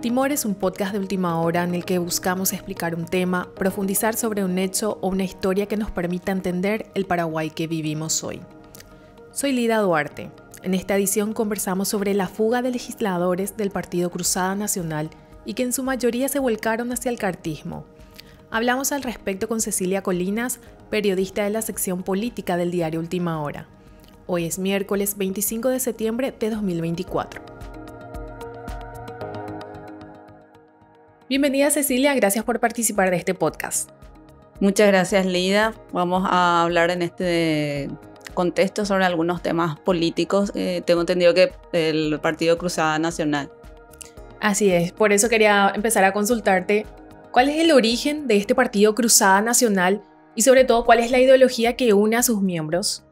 Timor es un podcast de última hora en el que buscamos explicar un tema, profundizar sobre un hecho o una historia que nos permita entender el Paraguay que vivimos hoy. Soy Lida Duarte. En esta edición conversamos sobre la fuga de legisladores del Partido Cruzada Nacional y que en su mayoría se volcaron hacia el cartismo. Hablamos al respecto con Cecilia Colinas, periodista de la sección política del diario Última Hora. Hoy es miércoles 25 de septiembre de 2024. Bienvenida Cecilia, gracias por participar de este podcast. Muchas gracias Lida. Vamos a hablar en este contexto sobre algunos temas políticos. Eh, tengo entendido que el Partido Cruzada Nacional. Así es, por eso quería empezar a consultarte cuál es el origen de este Partido Cruzada Nacional y sobre todo cuál es la ideología que une a sus miembros.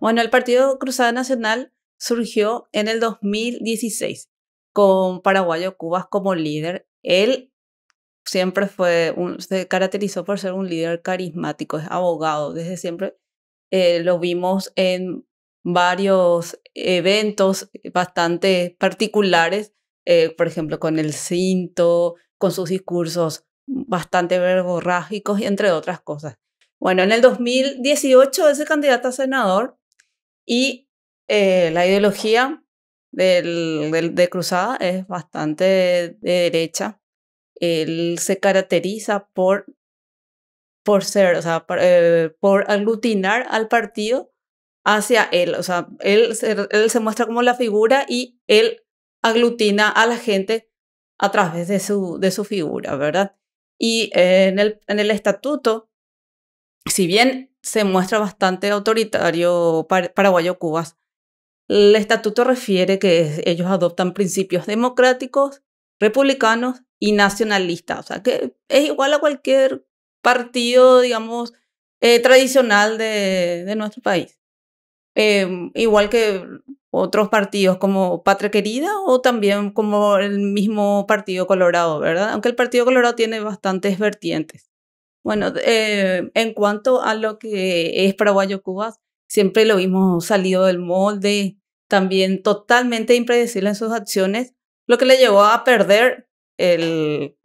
Bueno, el Partido Cruzada Nacional surgió en el 2016 con paraguayo Cubas como líder. Él siempre fue, se caracterizó por ser un líder carismático, es abogado desde siempre. Eh, lo vimos en varios eventos bastante particulares, eh, por ejemplo, con el cinto, con sus discursos bastante verborrágicos y entre otras cosas. Bueno, en el 2018 ese candidato a senador y eh, la ideología del, de Cruzada es bastante de, derecha. Él se caracteriza por, por ser, o sea, eh, por, aglutinar al partido hacia él. O sea, él, él se muestra como la figura y él aglutina a la gente a través de su, de su figura, ¿verdad? Y en, el, en el estatuto si bien se muestra bastante autoritario paraguayo Cubas, el estatuto refiere que ellos adoptan principios democráticos, republicanos y nacionalistas, o sea que es igual a cualquier partido, digamos, eh, tradicional de, nuestro país. Em, igual que otros partidos como Patria Querida o también como el mismo Partido Colorado, ¿verdad? Aunque el Partido Colorado tiene bastantes vertientes. Bueno, eh, en cuanto a lo que es Paraguayo Cuba, siempre lo vimos salido del molde, también totalmente impredecible en sus acciones, lo que le llevó a perder el,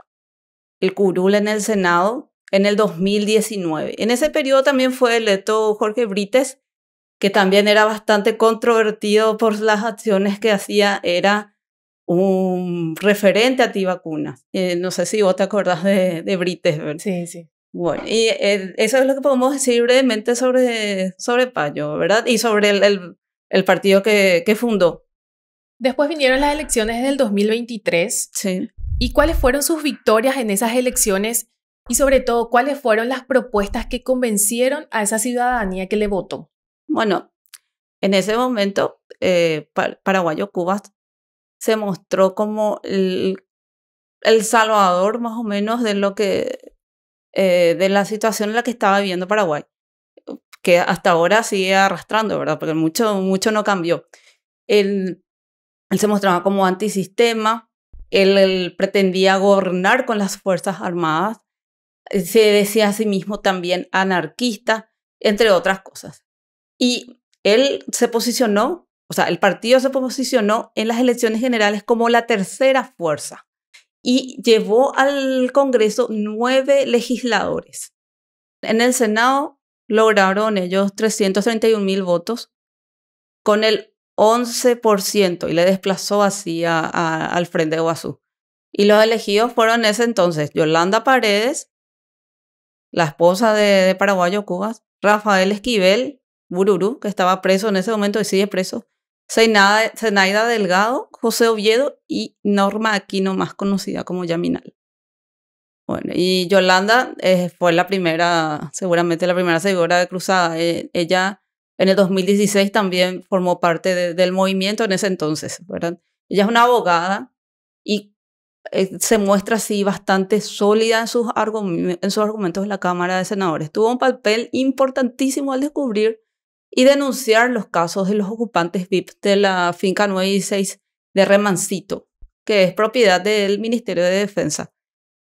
el curul en el Senado en el 2019. En ese periodo también fue electo Jorge Brites, que también era bastante controvertido por las acciones que hacía, era un referente a ti, Eh, no sé si vos te acordás de, de Brites. ¿verdad? Sí, sí. Bueno, y eh, eso es lo que podemos decir brevemente sobre, sobre Payo, ¿verdad? Y sobre el, el, partido que, que, fundó. Después vinieron las elecciones del 2023. Sí. ¿Y cuáles fueron sus victorias en esas elecciones? Y sobre todo, ¿cuáles fueron las propuestas que convencieron a esa ciudadanía que le votó? Bueno, en ese momento, eh, Paraguayo Cuba se mostró como el, el salvador más o menos de lo que eh, de la situación en la que estaba viviendo Paraguay, que hasta ahora sigue arrastrando, ¿verdad? Porque mucho, mucho no cambió. Él, se mostraba como antisistema, él pretendía gobernar con las Fuerzas Armadas, eh, se decía a sí mismo también anarquista, entre otras cosas. Y él se posicionó, o sea, el partido se posicionó en las elecciones generales como la tercera fuerza y llevó al Congreso nueve legisladores. En el Senado lograron ellos 331 mil votos con el 11% y le desplazó así al Frente de Guazú. Y los elegidos fueron en ese entonces Yolanda Paredes, la esposa de, de Paraguayo Cubas, Rafael Esquivel, Bururu, que estaba preso en ese momento y sigue preso, Zenaida Delgado, José Oviedo y Norma Aquino, más conocida como Yaminal. Bueno, y Yolanda eh, fue la primera, seguramente la primera seguidora de Cruzada. Eh, ella en el 2016 también formó parte del movimiento en ese entonces, ¿verdad? Ella es una abogada y eh, se muestra así bastante sólida en sus, en sus argumentos en la Cámara de Senadores. Tuvo un papel importantísimo al descubrir y denunciar los casos de los ocupantes VIP de la finca 6 de Remancito, que es propiedad del Ministerio de Defensa.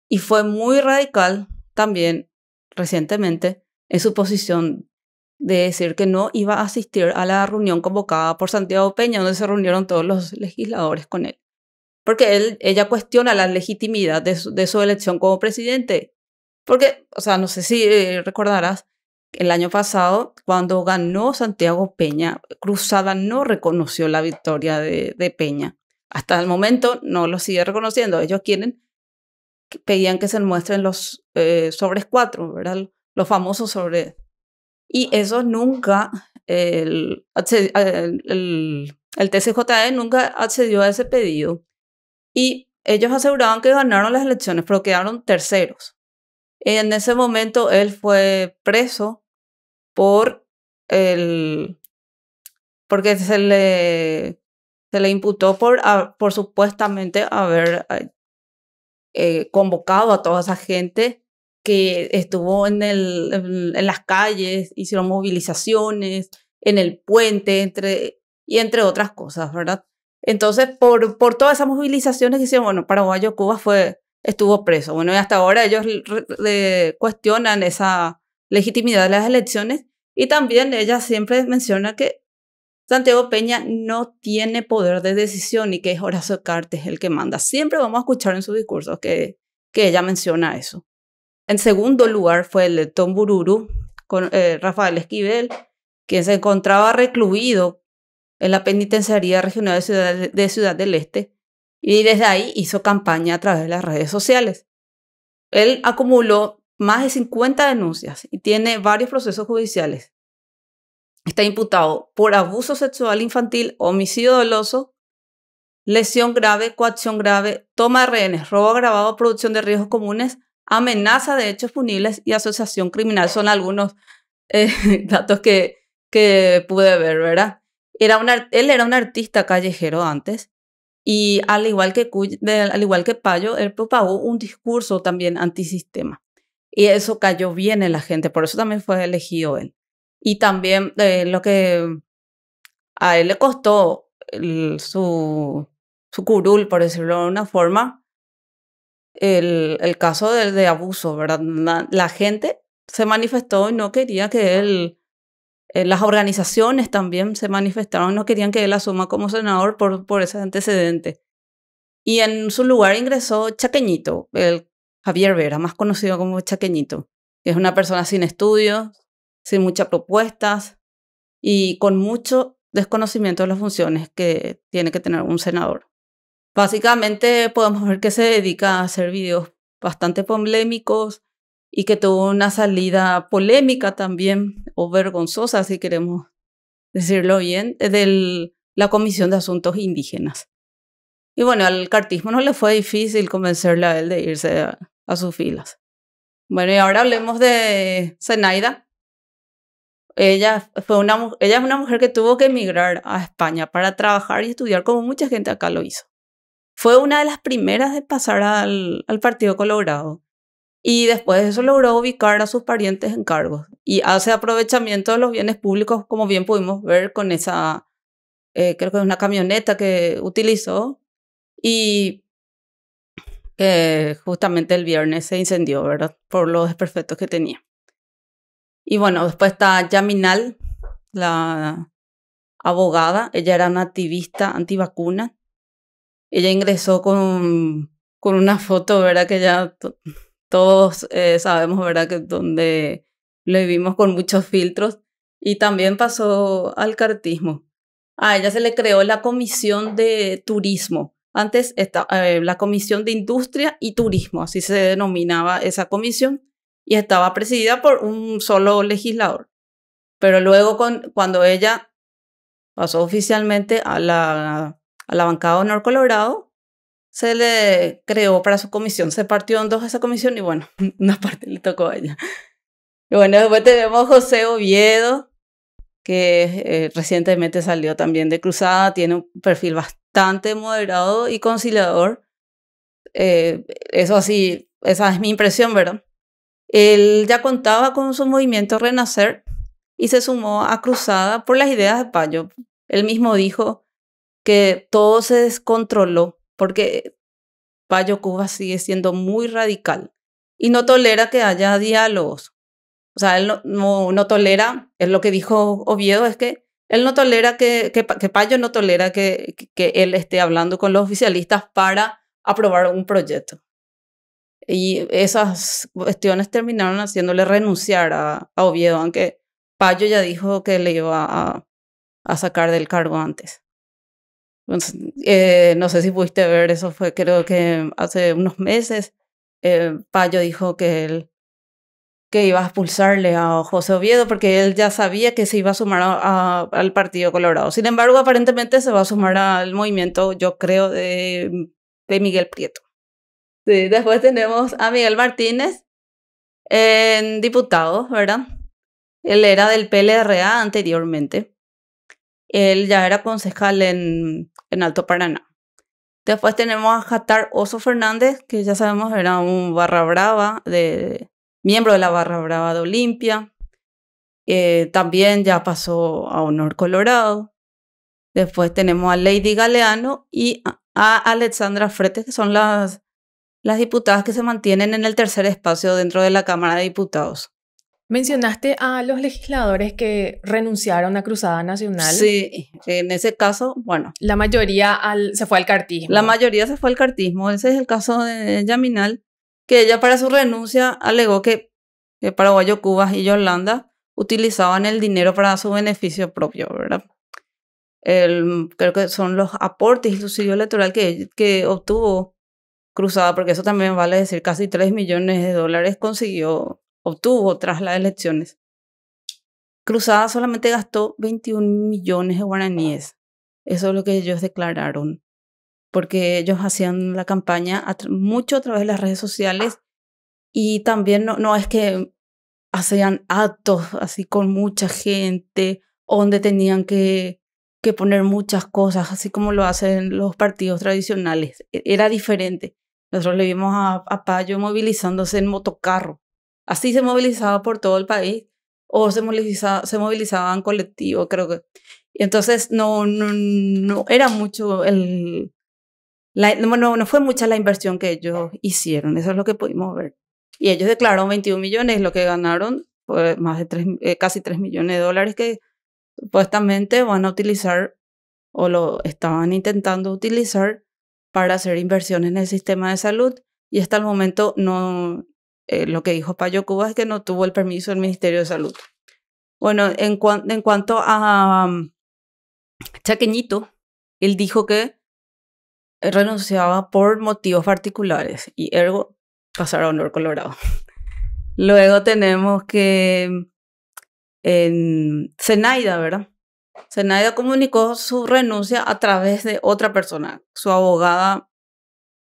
Y fue muy radical también recientemente en su posición de decir que no iba a asistir a la reunión convocada por Santiago Peña, donde se reunieron todos los legisladores con él. Porque él, ella cuestiona la legitimidad de de su elección como presidente. Porque, o sea, no sé si eh, recordarás, el año pasado, cuando ganó Santiago Peña, Cruzada no reconoció la victoria de, Peña. Hasta el momento no lo sigue reconociendo. Ellos quieren, pedían que se muestren los eh, sobres cuatro, ¿verdad? Los famosos sobres. Y eso nunca, el, el, el e nunca accedió a ese pedido. Y ellos aseguraban que ganaron las elecciones, pero quedaron terceros. En ese momento él fue preso por el porque se le se le imputó por, ah, supuestamente haber eh, convocado a toda esa gente que estuvo en, el, en, las calles, hicieron movilizaciones, en el puente, entre, y entre otras cosas, ¿verdad? Entonces, por, por todas esas movilizaciones que hicieron, bueno, Paraguayo Cuba fue, estuvo preso. Bueno, y hasta ahora ellos cuestionan esa, legitimidad de las elecciones. Y también ella siempre menciona que Santiago Peña no tiene poder de decisión y que es Horacio Cartes el que manda. Siempre vamos a escuchar en su discurso que, que ella menciona eso. En segundo lugar fue el de Tom Bururu con eh, Rafael Esquivel, quien se encontraba recluido en la penitenciaría regional de Ciudad, de Ciudad del Este y desde ahí hizo campaña a través de las redes sociales. Él acumuló más de 50 denuncias y tiene varios procesos judiciales. Está imputado por abuso sexual infantil, homicidio doloso, lesión grave, coacción grave, toma de rehenes, robo agravado, producción de riesgos comunes, amenaza de hechos punibles y asociación criminal. Son algunos eh, datos que, que pude ver, ¿verdad? Era él era un artista callejero antes y al igual que, al igual que Payo, él propagó un discurso también antisistema. Y eso cayó bien en la gente, por eso también fue elegido él. Y también eh, lo que a él le costó su, su curul, por decirlo de una forma, el, el caso de, abuso, ¿verdad? La, gente se manifestó y no quería que él, eh, las organizaciones también se manifestaron, no querían que él asuma como senador por, por ese antecedente. Y en su lugar ingresó Chaqueñito, el Javier Vera, más conocido como Chaqueñito, es una persona sin estudios, sin muchas propuestas y con mucho desconocimiento de las funciones que tiene que tener un senador. Básicamente podemos ver que se dedica a hacer videos bastante polémicos y que tuvo una salida polémica también, o vergonzosa, si queremos decirlo bien, de la Comisión de Asuntos Indígenas. Y bueno, al cartismo no le fue difícil convencerle a él de irse a sus filas. Bueno, y ahora hablemos de Zenaida. Ella, fue una, ella es una mujer que tuvo que emigrar a España para trabajar y estudiar, como mucha gente acá lo hizo. Fue una de las primeras de pasar al, Partido Colorado. Y después de eso logró ubicar a sus parientes en cargos y hace aprovechamiento de los bienes públicos, como bien pudimos ver con esa, eh, creo que es una camioneta que utilizó. Y que justamente el viernes se incendió, ¿verdad? Por los desperfectos que tenía. Y bueno, después está Yaminal, la abogada. Ella era una activista antivacuna. Ella ingresó con, con una foto, ¿verdad? Que ya todos eh, sabemos, ¿verdad? Que donde lo vimos con muchos filtros. Y también pasó al cartismo. A ella se le creó la comisión de turismo antes eh, la Comisión de Industria y Turismo, así se denominaba esa comisión, y estaba presidida por un solo legislador. Pero luego con, cuando ella pasó oficialmente a la, a la bancada Honor Colorado, se le creó para su comisión, se partió en dos esa comisión y bueno, una parte le tocó a ella. Y bueno, después tenemos José Oviedo, que eh, recientemente salió también de Cruzada, tiene un perfil bastante bastante moderado y conciliador. Eh, eso así, esa es mi impresión, ¿verdad? Él ya contaba con su movimiento Renacer y se sumó a Cruzada por las ideas de Payo. Él mismo dijo que todo se descontroló porque Payo Cuba sigue siendo muy radical y no tolera que haya diálogos. O sea, él no, no, no tolera, es lo que dijo Oviedo, es que él no tolera que, que, Payo no tolera que, él esté hablando con los oficialistas para aprobar un proyecto. Y esas cuestiones terminaron haciéndole renunciar a, Oviedo, aunque Payo ya dijo que le iba a, sacar del cargo antes. Eh, no sé si pudiste ver, eso fue creo que hace unos meses. Eh, Payo dijo que él que iba a expulsarle a José Oviedo porque él ya sabía que se iba a sumar al Partido Colorado. Sin embargo, aparentemente se va a sumar al movimiento, yo creo, de, de Miguel Prieto. después tenemos a Miguel Martínez en diputado, ¿verdad? Él era del PLRA anteriormente. Él ya era concejal en, en Alto Paraná. Después tenemos a Jatar Oso Fernández, que ya sabemos era un barra brava de, miembro de la Barra Brava de Olimpia. Eh, también ya pasó a Honor Colorado. Después tenemos a Lady Galeano y a Alexandra Fretes, que son las, las diputadas que se mantienen en el tercer espacio dentro de la Cámara de Diputados. Mencionaste a los legisladores que renunciaron a Cruzada Nacional. Sí, en ese caso, bueno. La mayoría se fue al cartismo. La mayoría se fue al cartismo. Ese es el caso de Yaminal que ella para su renuncia alegó que, Paraguayo, Cuba y Yolanda utilizaban el dinero para su beneficio propio, ¿verdad? creo que son los aportes y subsidio electoral que, que obtuvo Cruzada, porque eso también vale decir casi 3 millones de dólares consiguió, obtuvo tras las elecciones. Cruzada solamente gastó 21 millones de guaraníes. Eso es lo que ellos declararon porque ellos hacían la campaña mucho a través de las redes sociales y también no, no es que hacían actos así con mucha gente, donde tenían que, que poner muchas cosas, así como lo hacen los partidos tradicionales. E, era diferente. Nosotros le vimos a, Payo movilizándose en motocarro. Así se movilizaba por todo el país o se, movilizaba, se colectivo, creo que. Y entonces no, no, no era mucho el, la, no, fue mucha la inversión que ellos hicieron, eso es lo que pudimos ver. Y ellos declararon 21 millones, lo que ganaron fue más de eh, casi 3 millones de dólares que supuestamente van a utilizar o lo estaban intentando utilizar para hacer inversiones en el sistema de salud y hasta el momento no, eh, lo que dijo Payo Cuba es que no tuvo el permiso del Ministerio de Salud. Bueno, en, en cuanto a mm, Chaqueñito, él dijo que renunciaba por motivos particulares y ergo pasaron a honor colorado. Luego tenemos que en Zenaida, ¿verdad? Zenaida comunicó su renuncia a través de otra persona, su abogada,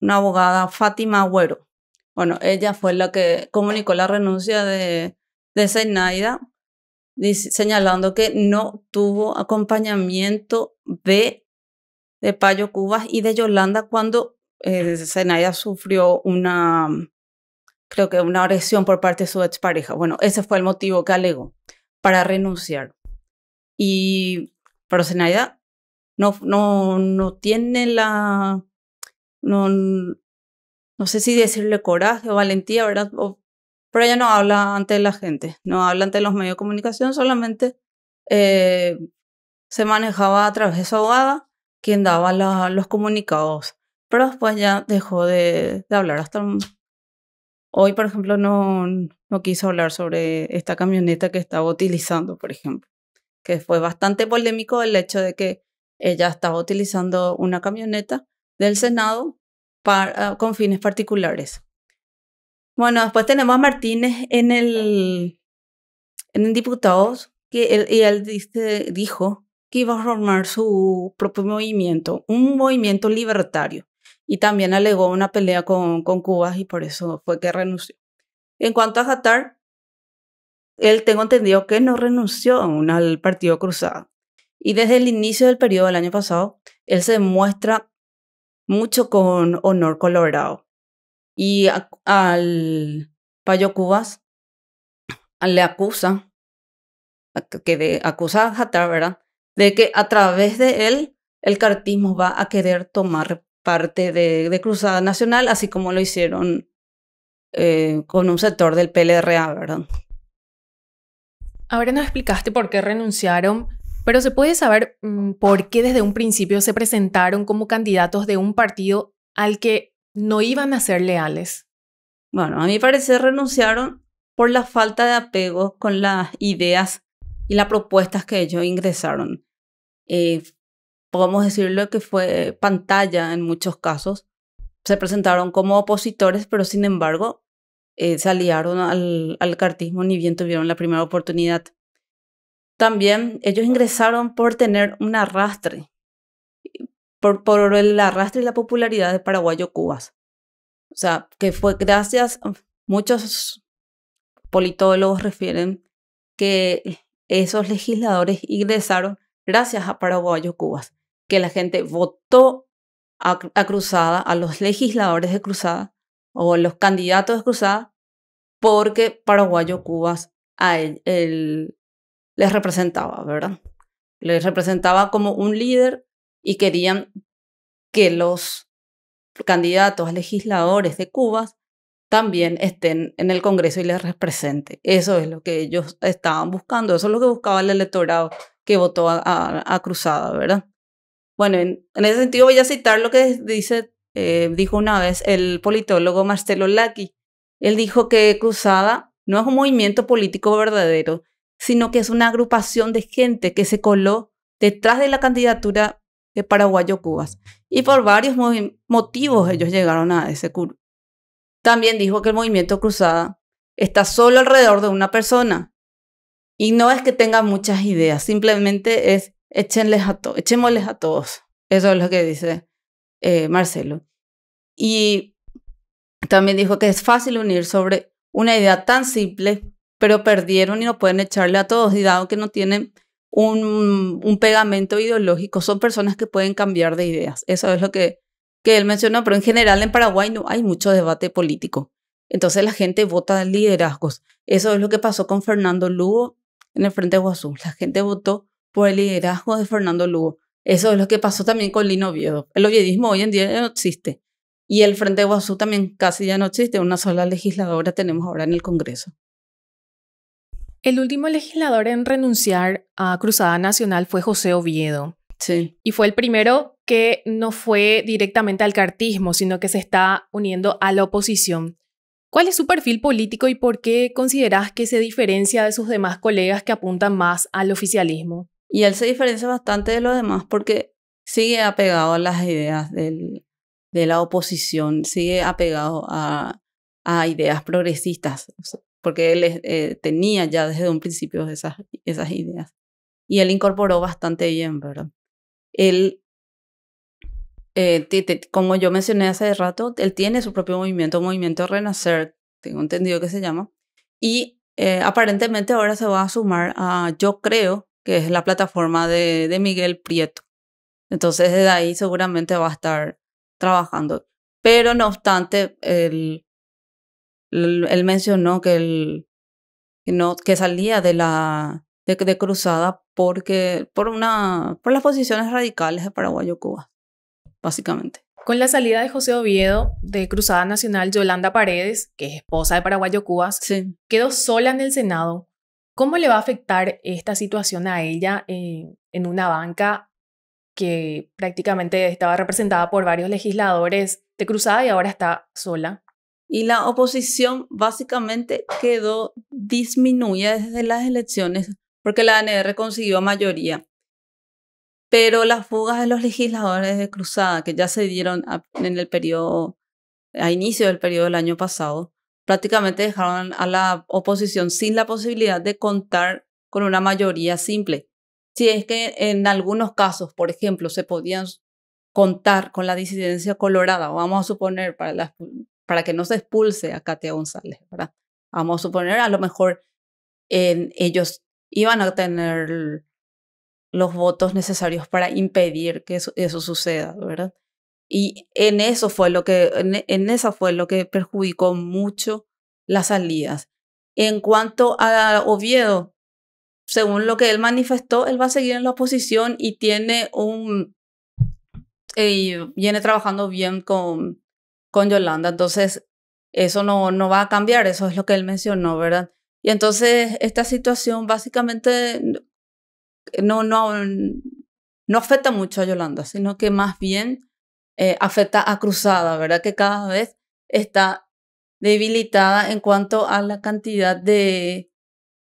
una abogada Fátima Agüero. Bueno, ella fue la que comunicó la renuncia de, de Zenaida, señalando que no tuvo acompañamiento de de Payo Cubas y de Yolanda cuando eh, Zenaida sufrió una, creo que una agresión por parte de su expareja. Bueno, ese fue el motivo que alegó para renunciar. Y, pero Zenaida no, no, no tiene la, no, no sé si decirle coraje o valentía, ¿verdad? pero ella no habla ante la gente, no habla ante los medios de comunicación, solamente eh, se manejaba a través de su abogada quien daba los comunicados. Pero después ya dejó de, hablar hasta... Hoy, por ejemplo, no, quiso hablar sobre esta camioneta que estaba utilizando, por ejemplo, que fue bastante polémico el hecho de que ella estaba utilizando una camioneta del Senado para, ah, con fines particulares. Bueno, después tenemos a Martínez en el, en diputados, que y él dice, dijo que iba a formar su propio movimiento, un movimiento libertario. Y también alegó una pelea con, con y por eso fue que renunció. En cuanto a Qatar, él tengo entendido que no renunció aún al Partido Cruzado. Y desde el inicio del periodo del año pasado, él se muestra mucho con honor colorado. Y al Payo Cubas le acusa, que de, acusa a Qatar, ¿verdad? de que a través de él el cartismo va a querer tomar parte de, Cruzada Nacional, así como lo hicieron eh, con un sector del PLRA, ¿verdad? Ahora nos explicaste por qué renunciaron, pero se puede saber mm, por qué desde un principio se presentaron como candidatos de un partido al que no iban a ser leales. Bueno, a mi parecer renunciaron por la falta de apego con las ideas y las propuestas que ellos ingresaron. Eh, podemos decirlo que fue pantalla en muchos casos. Se presentaron como opositores, pero sin embargo eh, se aliaron al, al cartismo ni bien tuvieron la primera oportunidad. También ellos ingresaron por tener un arrastre, por, por el arrastre y la popularidad de Paraguayo Cubas. O sea, que fue gracias, muchos politólogos refieren que esos legisladores ingresaron gracias a Paraguayo Cubas, que la gente votó a, Cruzada, a los legisladores de Cruzada o a los candidatos de Cruzada, porque Paraguayo Cubas a les representaba, ¿verdad? Les representaba como un líder y querían que los candidatos a legisladores de Cubas también estén en el Congreso y les represente. Eso es lo que ellos estaban buscando, eso es lo que buscaba el electorado que votó a, Cruzada, ¿verdad? Bueno, en, ese sentido voy a citar lo que dice, eh, dijo una vez el politólogo Marcelo Lacki. Él dijo que Cruzada no es un movimiento político verdadero, sino que es una agrupación de gente que se coló detrás de la candidatura de Paraguayo Cubas. Y por varios motivos ellos llegaron a ese también dijo que el movimiento cruzada está solo alrededor de una persona. Y no es que tenga muchas ideas, simplemente es échenles a echémosles a todos. Eso es lo que dice eh, Marcelo. Y también dijo que es fácil unir sobre una idea tan simple, pero perdieron y no pueden echarle a todos. Y dado que no tienen un pegamento ideológico, son personas que pueden cambiar de ideas. Eso es lo que que él mencionó, pero en general en Paraguay no hay mucho debate político. Entonces la gente vota liderazgos. Eso es lo que pasó con Fernando Lugo en el Frente de Guazú. La gente votó por el liderazgo de Fernando Lugo. Eso es lo que pasó también con Lino Oviedo. El oviedismo hoy en día ya no existe. Y el Frente de también casi ya no existe. Una sola legisladora tenemos ahora en el Congreso. El último legislador en renunciar a Cruzada Nacional fue José Oviedo. Sí. Y fue el primero que no fue directamente al cartismo, sino que se está uniendo a la oposición. ¿Cuál es su perfil político y por qué consideras que se diferencia de sus demás colegas que apuntan más al oficialismo? Y él se diferencia bastante de los demás porque sigue apegado a las ideas de la oposición, sigue apegado a, ideas progresistas, porque él eh, tenía ya desde un principio esas, esas ideas. Y él incorporó bastante bien, ¿verdad? Él eh, como yo mencioné hace rato, él tiene su propio movimiento, Movimiento Renacer, tengo entendido que se llama, y eh, aparentemente ahora se va a sumar a Yo Creo, que es la plataforma de, Miguel Prieto. Entonces de ahí seguramente va a estar trabajando. Pero no obstante, él, mencionó que, no, que salía de la de, cruzada porque por una por las posiciones radicales de Paraguayo Cuba básicamente. Con la salida de José Oviedo de Cruzada Nacional, Yolanda Paredes, que es esposa de Paraguayo Cubas, quedó sola en el Senado. ¿Cómo le va a afectar esta situación a ella eh, en una banca que prácticamente estaba representada por varios legisladores de Cruzada y ahora está sola? Y la oposición básicamente quedó disminuida desde las elecciones porque la ANR consiguió mayoría. Pero las fugas de los legisladores de Cruzada, que ya se dieron a, en el a inicio del periodo del año pasado, prácticamente dejaron a la oposición sin la posibilidad de contar con una mayoría simple. Si es que en algunos casos, por ejemplo, se podían contar con la disidencia colorada, vamos a suponer, para, para que no se expulse a Katia González, Vamos a suponer, a lo mejor en ellos iban a tener los votos necesarios para impedir que eso, suceda, ¿verdad? Y en eso fue lo que, en, esa fue lo que perjudicó mucho las salidas. En cuanto a Oviedo, según lo que él manifestó, él va a seguir en la oposición y tiene un y viene trabajando bien con, con Yolanda. Entonces, eso no, no va a cambiar, eso es lo que él mencionó, ¿verdad? Y entonces, esta situación básicamente no, no, no afecta mucho a Yolanda, sino que más bien eh, afecta a Cruzada, ¿verdad? Que cada vez está debilitada en cuanto a la cantidad de,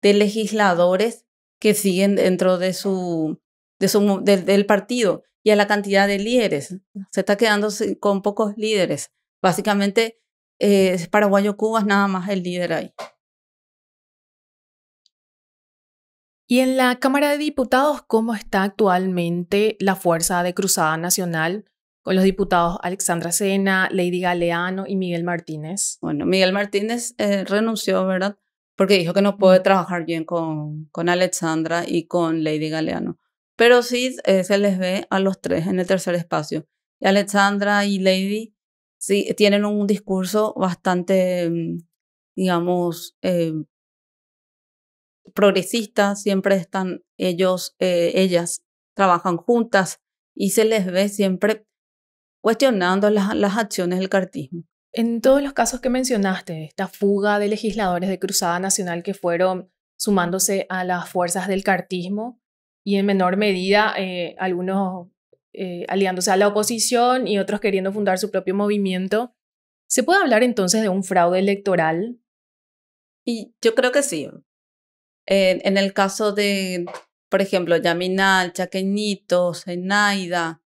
de legisladores que siguen dentro de su, de su del partido y a la cantidad de líderes. Se está quedando con pocos líderes. Básicamente, eh, Paraguayo Cuba es nada más el líder ahí. Y en la Cámara de Diputados, ¿cómo está actualmente la fuerza de Cruzada Nacional con los diputados Alexandra Sena, Lady Galeano y Miguel Martínez? Bueno, Miguel Martínez eh, renunció, ¿verdad? Porque dijo que no puede trabajar bien con, con Alexandra y con Lady Galeano. Pero sí eh, se les ve a los tres en el tercer espacio. Y Alexandra y Lady sí tienen un discurso bastante, mm, digamos, eh, progresistas, siempre están ellos, eh, ellas, trabajan juntas y se les ve siempre cuestionando las, acciones del cartismo. En todos los casos que mencionaste, esta fuga de legisladores de Cruzada Nacional que fueron sumándose a las fuerzas del cartismo y en menor medida eh, algunos eh, aliándose a la oposición y otros queriendo fundar su propio movimiento, ¿se puede hablar entonces de un fraude electoral? Y yo creo que sí, en el caso de, por ejemplo, Yaminal, Chaqueñito, Zenaida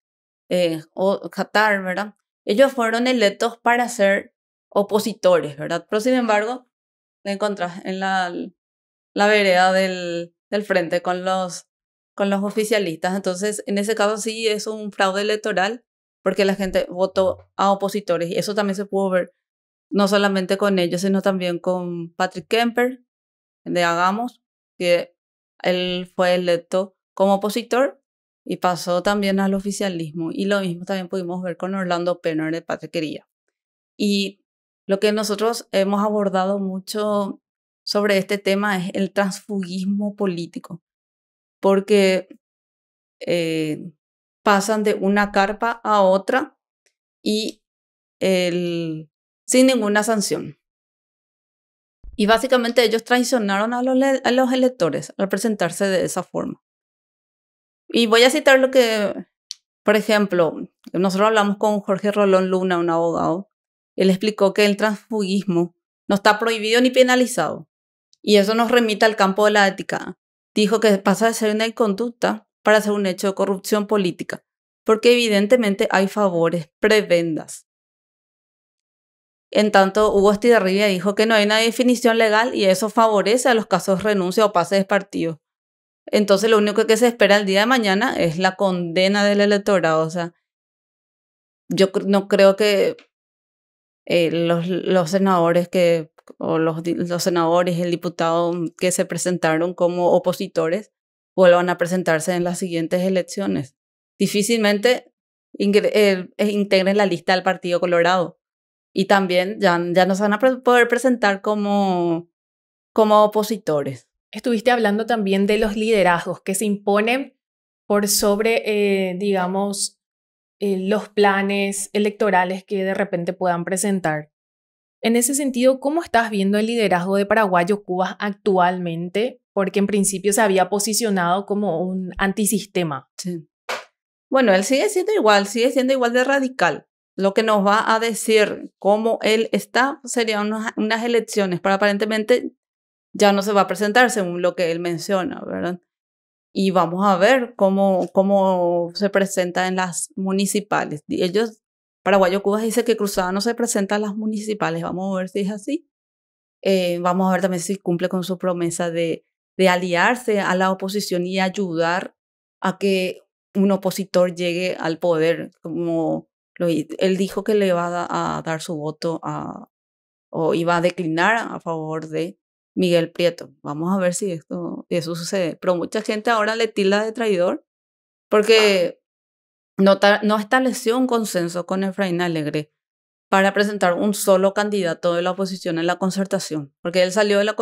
eh, o Qatar, ¿verdad? Ellos fueron electos para ser opositores, ¿verdad? Pero sin embargo, en en la, la vereda del, del frente con los, con los oficialistas. Entonces, en ese caso sí es un fraude electoral porque la gente votó a opositores y eso también se pudo ver no solamente con ellos, sino también con Patrick Kemper de Hagamos, que él fue electo como opositor y pasó también al oficialismo. Y lo mismo también pudimos ver con Orlando Penner de patriquería Y lo que nosotros hemos abordado mucho sobre este tema es el transfugismo político, porque eh, pasan de una carpa a otra y sin ninguna sanción. Y básicamente ellos traicionaron a los, electores al presentarse de esa forma. Y voy a citar lo que, por ejemplo, nosotros hablamos con Jorge Rolón Luna, un abogado. Él explicó que el transfugismo no está prohibido ni penalizado. Y eso nos remite al campo de la ética. Dijo que pasa de ser una conducta para ser un hecho de corrupción política, porque evidentemente hay favores, prebendas, en tanto, Hugo Estigarribia dijo que no hay una definición legal y eso favorece a los casos de renuncia o pase de partido. Entonces, lo único que se espera el día de mañana es la condena del electorado. O sea, yo no creo que eh, los, senadores que, o los, los senadores, el diputado que se presentaron como opositores, vuelvan a presentarse en las siguientes elecciones. Difícilmente eh, integren la lista del Partido Colorado y también ya, ya nos van a poder presentar como, como opositores. Estuviste hablando también de los liderazgos que se imponen por sobre, eh, digamos, eh, los planes electorales que de repente puedan presentar. En ese sentido, ¿cómo estás viendo el liderazgo de Paraguayo Cuba actualmente? Porque en principio se había posicionado como un antisistema. Bueno, él sigue siendo igual, sigue siendo igual de radical lo que nos va a decir cómo él está serían unas, unas, elecciones, pero aparentemente ya no se va a presentar según lo que él menciona, ¿verdad? Y vamos a ver cómo, cómo se presenta en las municipales. Ellos, Paraguayo Cuba dice que Cruzada no se presenta en las municipales, vamos a ver si es así. Eh, vamos a ver también si cumple con su promesa de, de aliarse a la oposición y ayudar a que un opositor llegue al poder, como él dijo que le iba a, dar su voto a, o iba a declinar a favor de Miguel Prieto. Vamos a ver si esto eso sucede. Pero mucha gente ahora le tilda de traidor porque no, no estableció un consenso con Efraín Alegre para presentar un solo candidato de la oposición en la concertación, porque él salió de la,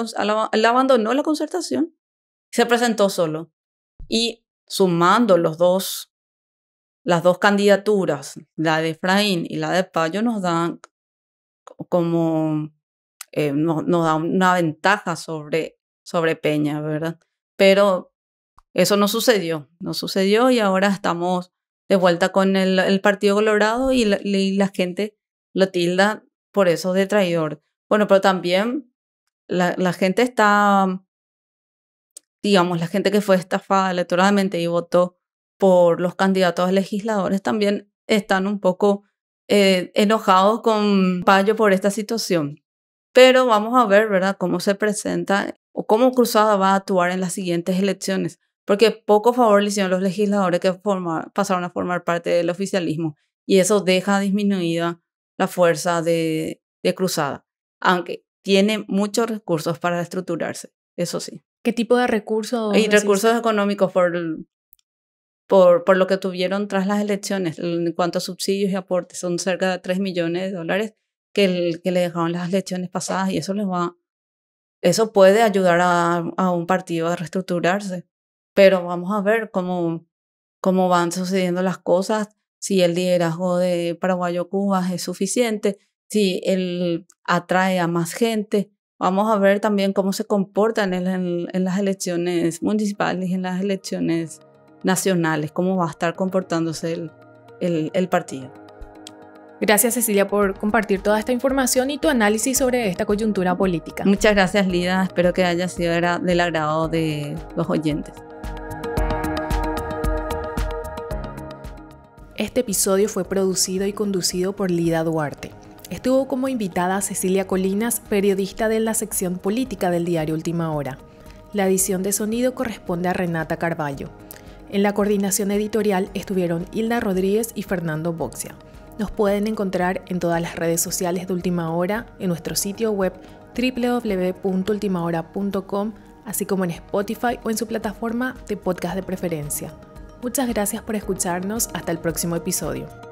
abandonó la concertación, y se presentó solo y sumando los dos las dos candidaturas, la de Efraín y la de Payo, nos dan como eh, nos, una ventaja sobre, sobre Peña, ¿verdad? Pero eso no sucedió, no sucedió y ahora estamos de vuelta con el, Partido Colorado y la, gente lo tilda por eso de traidor. Bueno, pero también la, la gente está, digamos, la gente que fue estafada electoralmente y votó por los candidatos a legisladores también están un poco eh, enojados con Payo por esta situación. Pero vamos a ver, ¿verdad?, cómo se presenta o cómo Cruzada va a actuar en las siguientes elecciones, porque poco favor le hicieron los legisladores que pasaron a formar parte del oficialismo y eso deja disminuida la fuerza de, Cruzada, aunque tiene muchos recursos para estructurarse, eso sí. ¿Qué tipo de recursos? Y recursos económicos por por, por lo que tuvieron tras las elecciones en cuanto a subsidios y aportes. Son cerca de 3 millones de dólares que, que le dejaron las elecciones pasadas y eso les va, eso puede ayudar a, a un partido a reestructurarse. Pero vamos a ver cómo, cómo van sucediendo las cosas, si el liderazgo de Paraguayo-Cuba es suficiente, si él atrae a más gente. Vamos a ver también cómo se comportan en, en, en las elecciones municipales y en las elecciones nacionales, cómo va a estar comportándose el, el, el partido. Gracias Cecilia por compartir toda esta información y tu análisis sobre esta coyuntura política. Muchas gracias Lida, espero que haya sido del agrado de los oyentes. Este episodio fue producido y conducido por Lida Duarte. Estuvo como invitada Cecilia Colinas, periodista de la sección política del diario Última Hora. La edición de sonido corresponde a Renata Carballo. En la coordinación editorial estuvieron Hilda Rodríguez y Fernando Boxia. Nos pueden encontrar en todas las redes sociales de Última Hora, en nuestro sitio web www.ultimahora.com, así como en Spotify o en su plataforma de podcast de preferencia. Muchas gracias por escucharnos. Hasta el próximo episodio.